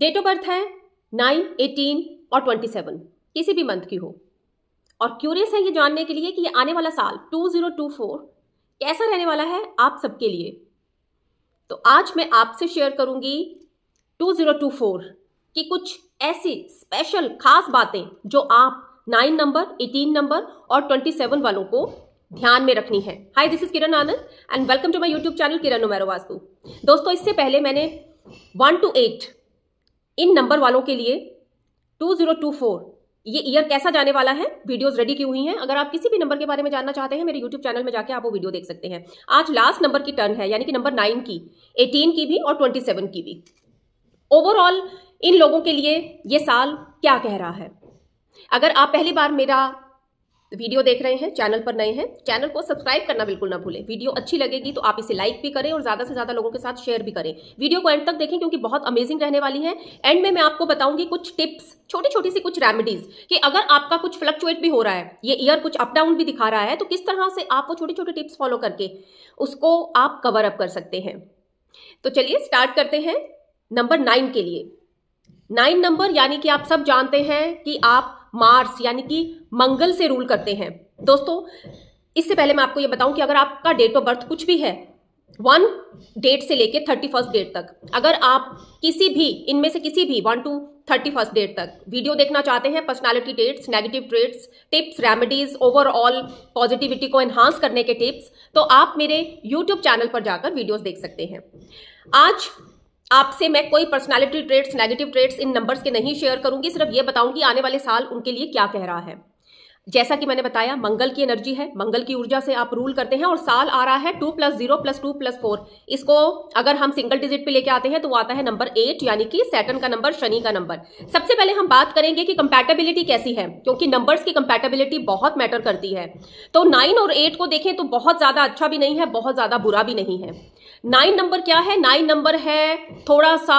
date of birth है nine eighteen और twenty seven किसी भी मंथ की हो और क्यूरियस है ये जानने के लिए कि ये आने वाला साल टू जीरो टू फोर कैसा रहने वाला है आप सबके लिए तो आज मैं आपसे शेयर करूंगी टू जीरो टू फोर की कुछ ऐसी स्पेशल खास बातें जो आप नाइन नंबर एटीन नंबर और ट्वेंटी सेवन वालों को ध्यान में रखनी है hi this is Kiran Anand and welcome to my YouTube channel Kiran उमेरो वास्तु दोस्तों इससे पहले मैंने वन टू एट इन नंबर वालों के लिए 2024 ये ईयर कैसा जाने वाला है वीडियोस रेडी की हुई हैं अगर आप किसी भी नंबर के बारे में जानना चाहते हैं मेरे यूट्यूब चैनल में जाके आप वो वीडियो देख सकते हैं आज लास्ट नंबर की टर्न है यानी कि नंबर नाइन की एटीन की भी और ट्वेंटी सेवन की भी ओवरऑल इन लोगों के लिए ये साल क्या कह रहा है अगर आप पहली बार मेरा वीडियो देख रहे हैं चैनल पर नए हैं चैनल को सब्सक्राइब करना बिल्कुल ना भूलें वीडियो अच्छी लगेगी तो आप इसे लाइक भी करें और ज़्यादा से ज़्यादा लोगों के साथ शेयर भी करें वीडियो को एंड तक देखें क्योंकि बहुत अमेजिंग रहने वाली है एंड में मैं आपको बताऊंगी कुछ टिप्स छोटी छोटी सी कुछ रेमेडीज कि अगर आपका कुछ फ्लक्चुएट भी हो रहा है ये ईयर कुछ अप डाउन भी दिखा रहा है तो किस तरह से आप वो छोटे छोटे टिप्स फॉलो करके उसको आप कवर अप कर सकते हैं तो चलिए स्टार्ट करते हैं नंबर नाइन के लिए नाइन नंबर यानी कि आप सब जानते हैं कि आप मार्स यानी कि मंगल से रूल करते हैं दोस्तों इससे पहले मैं आपको यह बताऊं कि अगर आपका डेट ऑफ बर्थ कुछ भी है वन डेट से लेकर थर्टी फर्स्ट डेट तक अगर आप किसी भी इनमें से किसी भी one two thirty first date तक वीडियो देखना चाहते हैं personality dates negative traits tips remedies overall positivity को एनहांस करने के टिप्स तो आप मेरे यूट्यूब चैनल पर जाकर वीडियोज देख सकते हैं आज आपसे मैं कोई पर्सनालिटी ट्रेट्स नेगेटिव ट्रेट्स इन नंबर्स के नहीं शेयर करूंगी सिर्फ ये बताऊंगी आने वाले साल उनके लिए क्या कह रहा है जैसा कि मैंने बताया मंगल की एनर्जी है मंगल की ऊर्जा से आप रूल करते हैं और साल आ रहा है two plus zero plus two plus four इसको अगर हम सिंगल डिजिट पे लेके आते हैं तो वो आता है नंबर एट यानी कि सैटन का नंबर शनि का नंबर सबसे पहले हम बात करेंगे कि कंपैटिबिलिटी कैसी है क्योंकि नंबर्स की कंपैटिबिलिटी बहुत मैटर करती है तो नाइन और एट को देखें तो बहुत ज्यादा अच्छा भी नहीं है बहुत ज्यादा बुरा भी नहीं है नाइन नंबर क्या है नाइन नंबर है थोड़ा सा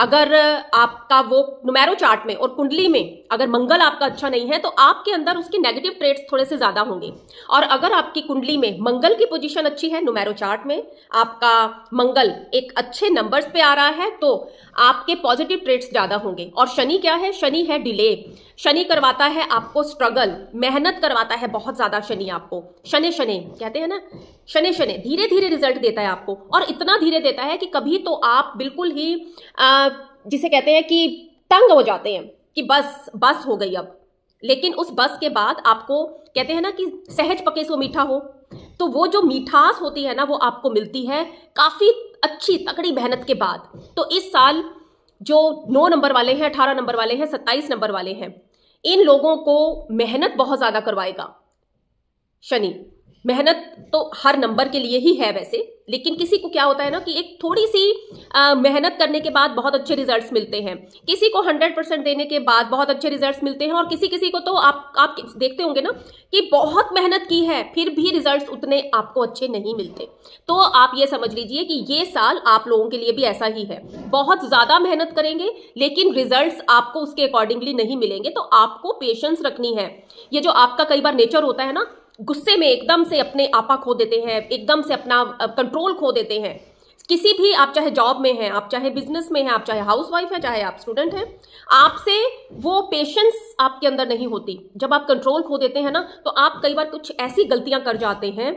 अगर आपका वो नुमैरो चार्ट में और कुंडली में अगर मंगल आपका अच्छा नहीं है तो आपके अंदर उसके नेगेटिव ट्रेड्स थोड़े से ज़्यादा होंगे और अगर आपकी कुंडली में मंगल की पोजीशन अच्छी है नुमैरो चार्ट में आपका मंगल एक अच्छे नंबर्स पे आ रहा है तो आपके पॉजिटिव ट्रेड्स ज़्यादा होंगे और शनि क्या है शनि है डिले शनि करवाता है आपको स्ट्रगल मेहनत करवाता है बहुत ज़्यादा शनि आपको शनि शनि कहते हैं ना शनि शनि धीरे धीरे रिजल्ट देता है आपको और इतना धीरे देता है कि कभी तो आप बिल्कुल ही आ, जिसे कहते हैं कि तंग हो जाते हैं कि बस बस हो गई अब लेकिन उस बस के बाद आपको कहते हैं ना कि सहज पके सो मीठा हो तो वो जो मीठास होती है ना वो आपको मिलती है काफ़ी अच्छी तकड़ी मेहनत के बाद तो इस साल जो नौ नंबर वाले हैं अठारह नंबर वाले हैं सत्ताईस नंबर वाले हैं इन लोगों को मेहनत बहुत ज़्यादा करवाएगा शनि मेहनत तो हर नंबर के लिए ही है वैसे लेकिन किसी को क्या होता है ना कि एक थोड़ी सी मेहनत करने के बाद बहुत अच्छे रिजल्ट्स मिलते हैं किसी को 100 परसेंट देने के बाद बहुत अच्छे रिजल्ट्स मिलते हैं और किसी किसी को तो आप आप देखते होंगे ना कि बहुत मेहनत की है फिर भी रिजल्ट्स उतने आपको अच्छे नहीं मिलते तो आप ये समझ लीजिए कि ये साल आप लोगों के लिए भी ऐसा ही है बहुत ज़्यादा मेहनत करेंगे लेकिन रिजल्ट आपको उसके अकॉर्डिंगली नहीं मिलेंगे तो आपको पेशेंस रखनी है ये जो आपका कई बार नेचर होता है ना गुस्से में एकदम से अपने आपा खो देते हैं एकदम से अपना कंट्रोल खो देते हैं किसी भी आप चाहे जॉब में हैं आप चाहे बिजनेस में हैं आप चाहे हाउस वाइफ हैं चाहे आप स्टूडेंट हैं आपसे वो पेशेंस आपके अंदर नहीं होती जब आप कंट्रोल खो देते हैं ना तो आप कई बार कुछ ऐसी गलतियां कर जाते हैं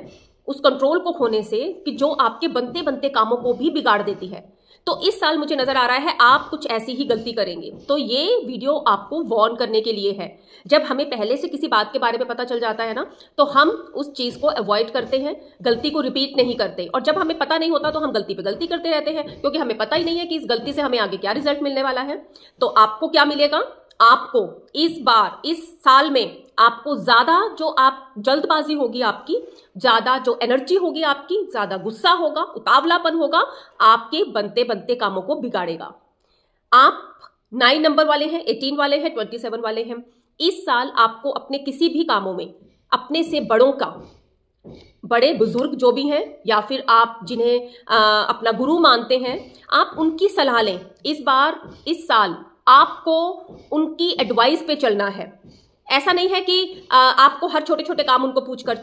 उस कंट्रोल को खोने से कि जो आपके बनते बनते कामों को भी बिगाड़ देती है तो इस साल मुझे नज़र आ रहा है आप कुछ ऐसी ही गलती करेंगे तो ये वीडियो आपको वॉर्न करने के लिए है जब हमें पहले से किसी बात के बारे में पता चल जाता है ना तो हम उस चीज़ को अवॉइड करते हैं गलती को रिपीट नहीं करते और जब हमें पता नहीं होता तो हम गलती पर गलती करते रहते हैं क्योंकि हमें पता ही नहीं है कि इस गलती से हमें आगे क्या रिजल्ट मिलने वाला है तो आपको क्या मिलेगा आपको इस बार इस साल में आपको ज़्यादा जो आप जल्दबाजी होगी आपकी ज़्यादा जो एनर्जी होगी आपकी ज़्यादा गुस्सा होगा उतावलापन होगा आपके बनते बनते कामों को बिगाड़ेगा आप नाइन नंबर वाले हैं एटीन वाले हैं ट्वेंटी सेवन वाले हैं इस साल आपको अपने किसी भी कामों में अपने से बड़ों का बड़े बुजुर्ग जो भी हैं या फिर आप जिन्हें अपना गुरु मानते हैं आप उनकी सलाह लें इस बार इस साल आपको उनकी एडवाइस पे चलना है ऐसा नहीं है कि आपको हर छोटे छोटे काम उनको पूछ कर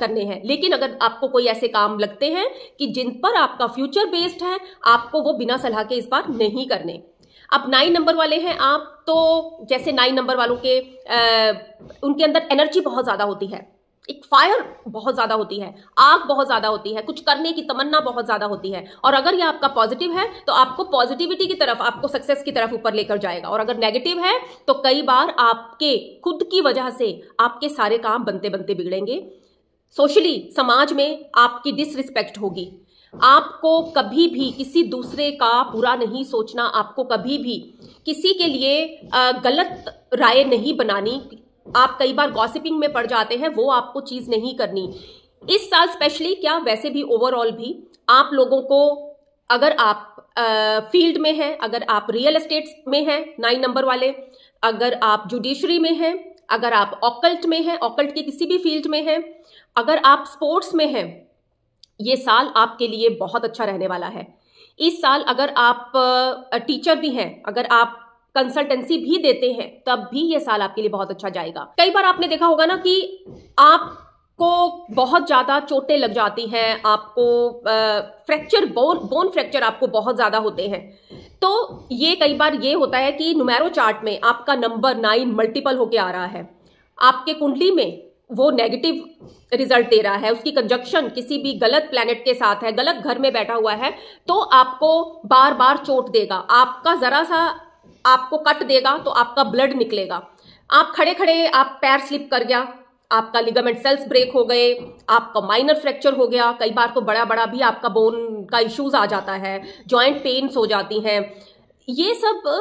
करने हैं लेकिन अगर आपको कोई ऐसे काम लगते हैं कि जिन पर आपका फ्यूचर बेस्ड है आपको वो बिना सलाह के इस बार नहीं करने अब नाइन नंबर वाले हैं आप तो जैसे नाइन नंबर वालों के आ, उनके अंदर एनर्जी बहुत ज़्यादा होती है एक फायर बहुत ज़्यादा होती है आग बहुत ज़्यादा होती है कुछ करने की तमन्ना बहुत ज़्यादा होती है और अगर ये आपका पॉजिटिव है तो आपको पॉजिटिविटी की तरफ आपको सक्सेस की तरफ ऊपर लेकर जाएगा और अगर नेगेटिव है तो कई बार आपके खुद की वजह से आपके सारे काम बनते बनते बिगड़ेंगे सोशली समाज में आपकी डिसरिस्पेक्ट होगी आपको कभी भी किसी दूसरे का बुरा नहीं सोचना आपको कभी भी किसी के लिए गलत राय नहीं बनानी आप कई बार गॉसिपिंग में पड़ जाते हैं वो आपको चीज नहीं करनी इस साल स्पेशली क्या वैसे भी ओवरऑल भी आप लोगों को अगर आप फील्ड में हैं अगर आप रियल एस्टेट में हैं नाइन नंबर वाले अगर आप जुडिशरी में हैं अगर आप ऑकल्ट में हैं ऑकल्ट के किसी भी फील्ड में हैं अगर आप स्पोर्ट्स में हैं ये साल आपके लिए बहुत अच्छा रहने वाला है इस साल अगर आप टीचर भी हैं अगर आप कंसल्टेंसी भी देते हैं तब भी ये साल आपके लिए बहुत अच्छा जाएगा कई बार आपने देखा होगा ना कि आप को बहुत ज़्यादा चोटें लग जाती हैं आपको फ्रैक्चर बोन बोन फ्रैक्चर आपको बहुत ज़्यादा होते हैं तो ये कई बार ये होता है कि नुमैरो चार्ट में आपका नंबर नाइन मल्टीपल होके आ रहा है आपके कुंडली में वो नेगेटिव रिजल्ट दे रहा है उसकी कंजक्शन किसी भी गलत प्लेनेट के साथ है गलत घर में बैठा हुआ है तो आपको बार बार चोट देगा आपका ज़रा सा आपको कट देगा तो आपका ब्लड निकलेगा आप खड़े खड़े आप पैर स्लिप कर गया आपका लिगामेंट सेल्स ब्रेक हो गए आपका माइनर फ्रैक्चर हो गया कई बार तो बड़ा बड़ा भी आपका बोन का इश्यूज आ जाता है ज्वाइंट पेन्स हो जाती हैं ये सब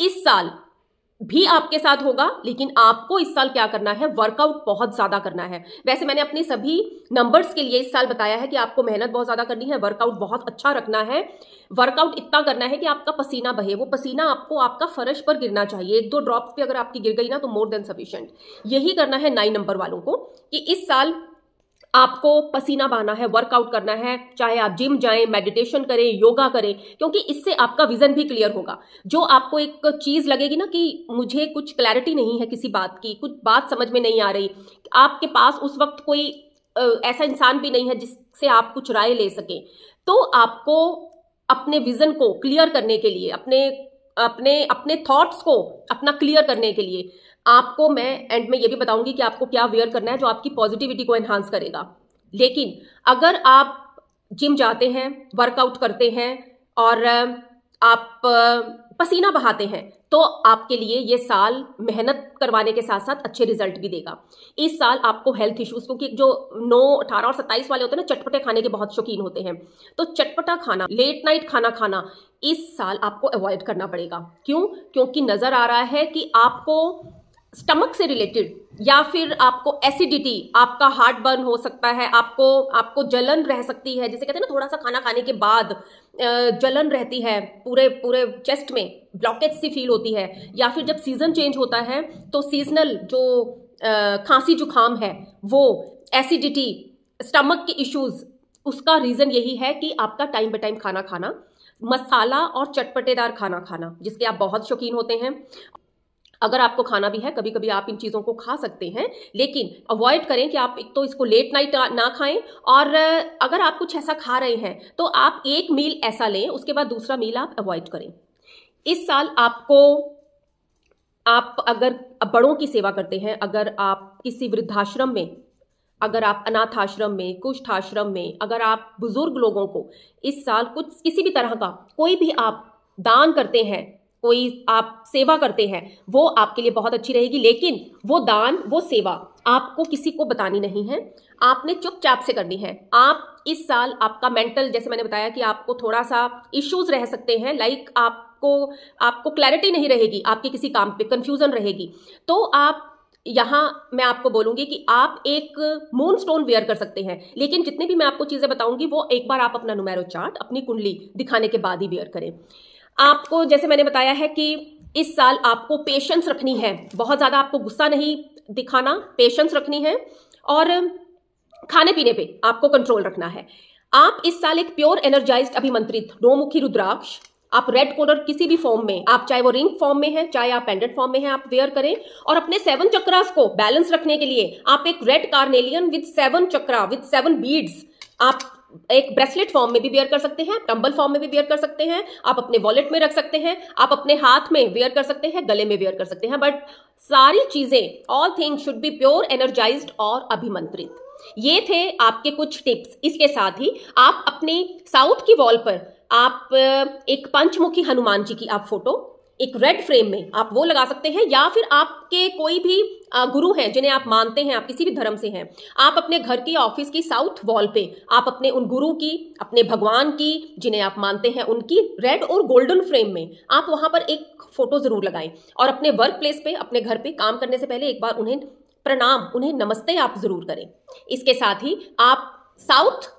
इस साल भी आपके साथ होगा लेकिन आपको इस साल क्या करना है वर्कआउट बहुत ज़्यादा करना है वैसे मैंने अपने सभी नंबर्स के लिए इस साल बताया है कि आपको मेहनत बहुत ज़्यादा करनी है वर्कआउट बहुत अच्छा रखना है वर्कआउट इतना करना है कि आपका पसीना बहे वो पसीना आपको आपका फर्श पर गिरना चाहिए एक दो ड्रॉप पे अगर आपकी गिर गई ना तो मोर देन सफिशियंट यही करना है नाइन नंबर वालों को कि इस साल आपको पसीना बहाना है वर्कआउट करना है चाहे आप जिम जाएं मेडिटेशन करें योगा करें क्योंकि इससे आपका विजन भी क्लियर होगा जो आपको एक चीज लगेगी ना कि मुझे कुछ क्लैरिटी नहीं है किसी बात की कुछ बात समझ में नहीं आ रही आपके पास उस वक्त कोई ऐसा इंसान भी नहीं है जिससे आप कुछ राय ले सकें तो आपको अपने विजन को क्लियर करने के लिए अपने अपने अपने थॉट्स को अपना क्लियर करने के लिए आपको मैं एंड में ये भी बताऊंगी कि आपको क्या वेयर करना है जो आपकी पॉजिटिविटी को एनहांस करेगा लेकिन अगर आप जिम जाते हैं वर्कआउट करते हैं और आप पसीना बहाते हैं तो आपके लिए ये साल मेहनत करवाने के साथ साथ अच्छे रिजल्ट भी देगा इस साल आपको हेल्थ इश्यूज क्योंकि जो 9, 18 और 27 वाले होते हैं ना चटपटे खाने के बहुत शौकीन होते हैं तो चटपटा खाना लेट नाइट खाना खाना इस साल आपको अवॉइड करना पड़ेगा क्यों क्योंकि नजर आ रहा है कि आपको स्टमक से रिलेटेड या फिर आपको एसिडिटी आपका हार्ट बर्न हो सकता है आपको आपको जलन रह सकती है जैसे कहते हैं ना थोड़ा सा खाना खाने के बाद जलन रहती है पूरे पूरे चेस्ट में ब्लॉकेज सी फील होती है या फिर जब सीजन चेंज होता है तो सीजनल जो खांसी जुकाम है वो एसिडिटी स्टमक के इश्यूज उसका रीज़न यही है कि आपका टाइम बाई टाइम खाना खाना मसाला और चटपटेदार खाना खाना जिसके आप बहुत शौकीन होते हैं अगर आपको खाना भी है कभी कभी आप इन चीज़ों को खा सकते हैं लेकिन अवॉइड करें कि आप एक तो इसको लेट नाइट ना खाएं और अगर आप कुछ ऐसा खा रहे हैं तो आप एक मील ऐसा लें उसके बाद दूसरा मील आप अवॉइड करें इस साल आपको आप अगर बड़ों की सेवा करते हैं अगर आप किसी वृद्धाश्रम में अगर आप अनाथ आश्रम में कुष्ठ आश्रम में अगर आप बुजुर्ग लोगों को इस साल कुछ किसी भी तरह का कोई भी आप दान करते हैं कोई आप सेवा करते हैं वो आपके लिए बहुत अच्छी रहेगी लेकिन वो दान वो सेवा आपको किसी को बतानी नहीं है आपने चुपचाप से करनी है आप इस साल आपका मेंटल जैसे मैंने बताया कि आपको थोड़ा सा इश्यूज रह सकते हैं लाइक आपको आपको क्लैरिटी नहीं रहेगी आपके किसी काम पे कंफ्यूजन रहेगी तो आप यहाँ मैं आपको बोलूंगी कि आप एक मून स्टोन वेयर कर सकते हैं लेकिन जितनी भी मैं आपको चीज़ें बताऊंगी वो एक बार आप अपना नुमैरो चार्ट अपनी कुंडली दिखाने के बाद ही वेयर करें आपको जैसे मैंने बताया है कि इस साल आपको पेशेंस रखनी है बहुत ज़्यादा आपको गुस्सा नहीं दिखाना पेशेंस रखनी है और खाने पीने पे आपको कंट्रोल रखना है आप इस साल एक प्योर एनर्जाइज्ड अभिमंत्रित नौमुखी रुद्राक्ष आप रेड कोडर किसी भी फॉर्म में आप चाहे वो रिंग फॉर्म में है चाहे आप पेंडेंट फॉर्म में है आप वेयर करें और अपने सेवन चक्रास को बैलेंस रखने के लिए आप एक red carnelian with seven chakra with seven beads आप एक ब्रेसलेट फॉर्म में भी वेयर कर सकते हैं टंबल फॉर्म में भी वेयर कर सकते हैं आप अपने वॉलेट में रख सकते हैं आप अपने हाथ में वेयर कर सकते हैं गले में वेयर कर सकते हैं बट सारी चीजें all thing should be pure energise और अभिमंत्रित ये थे आपके कुछ टिप्स इसके साथ ही आप अपने साउथ की वॉल पर आप एक पंचमुखी हनुमान जी की आप फोटो एक रेड फ्रेम में आप वो लगा सकते हैं या फिर आपके कोई भी गुरु हैं जिन्हें आप मानते हैं आप किसी भी धर्म से हैं आप अपने घर की ऑफिस की साउथ वॉल पे आप अपने उन गुरु की अपने भगवान की जिन्हें आप मानते हैं उनकी रेड और गोल्डन फ्रेम में आप वहां पर एक फोटो जरूर लगाएं और अपने वर्क प्लेस पे अपने घर पे काम करने से पहले एक बार उन्हें प्रणाम उन्हें नमस्ते आप जरूर करें इसके साथ ही आप साउथ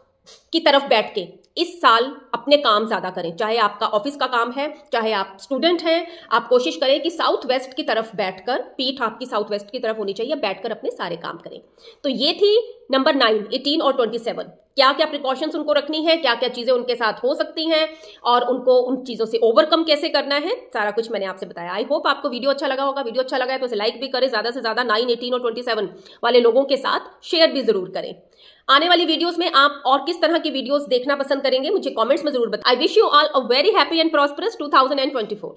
की तरफ बैठ के इस साल अपने काम ज़्यादा करें चाहे आपका ऑफिस का काम है चाहे आप स्टूडेंट हैं आप कोशिश करें कि साउथ वेस्ट की तरफ बैठकर पीठ आपकी साउथ वेस्ट की तरफ होनी चाहिए बैठकर अपने सारे काम करें तो ये थी नंबर नाइन एटीन और ट्वेंटी सेवन क्या क्या प्रिकॉशंस उनको रखनी है क्या क्या चीज़ें उनके साथ हो सकती हैं और उनको उन चीज़ों से ओवरकम कैसे करना है सारा कुछ मैंने आपसे बताया आई होप आपको वीडियो अच्छा लगा होगा वीडियो अच्छा लगा है तो इसे लाइक भी करें ज़्यादा से ज़्यादा नाइन एटीन और ट्वेंटी सेवन वाले लोगों के साथ शेयर भी ज़रूर करें आने वाली वीडियोस में आप और किस तरह की वीडियोस देखना पसंद करेंगे मुझे कमेंट्स में जरूर बताएं I wish you all a very happy and prosperous 2024